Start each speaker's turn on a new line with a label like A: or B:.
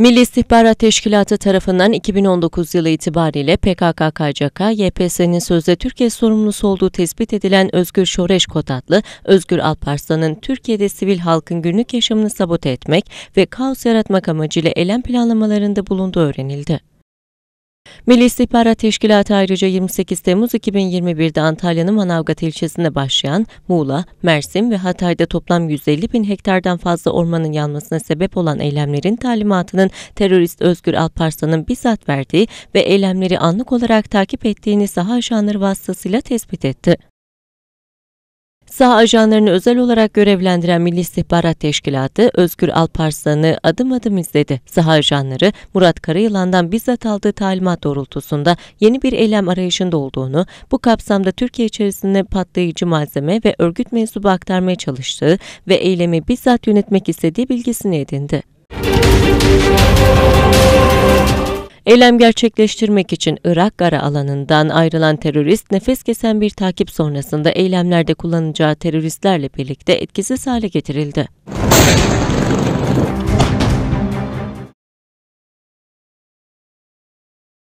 A: Milli İstihbarat Teşkilatı tarafından 2019 yılı itibariyle PKK-KCK, YPS'nin sözde Türkiye sorumlusu olduğu tespit edilen Özgür Şoreş Kotatlı, Özgür Alparslan'ın Türkiye'de sivil halkın günlük yaşamını sabote etmek ve kaos yaratmak amacıyla eylem planlamalarında bulunduğu öğrenildi. Milli İstihbarat Teşkilatı ayrıca 28 Temmuz 2021'de Antalya'nın Manavgat ilçesinde başlayan Muğla, Mersin ve Hatay'da toplam 150 bin hektardan fazla ormanın yanmasına sebep olan eylemlerin talimatının terörist Özgür Alparslan'ın bizzat verdiği ve eylemleri anlık olarak takip ettiğini saha ajanları vasıtasıyla tespit etti. Saha ajanlarını özel olarak görevlendiren Milli İstihbarat Teşkilatı Özgür Alparslan'ı adım adım izledi. Saha ajanları Murat Karayılan'dan bizzat aldığı talimat doğrultusunda yeni bir eylem arayışında olduğunu, bu kapsamda Türkiye içerisinde patlayıcı malzeme ve örgüt mensubu aktarmaya çalıştığı ve eylemi bizzat yönetmek istediği bilgisini edindi.
B: Müzik
A: Eylem gerçekleştirmek için Irak Gara alanından ayrılan terörist nefes kesen bir takip sonrasında eylemlerde kullanacağı teröristlerle birlikte etkisiz hale getirildi.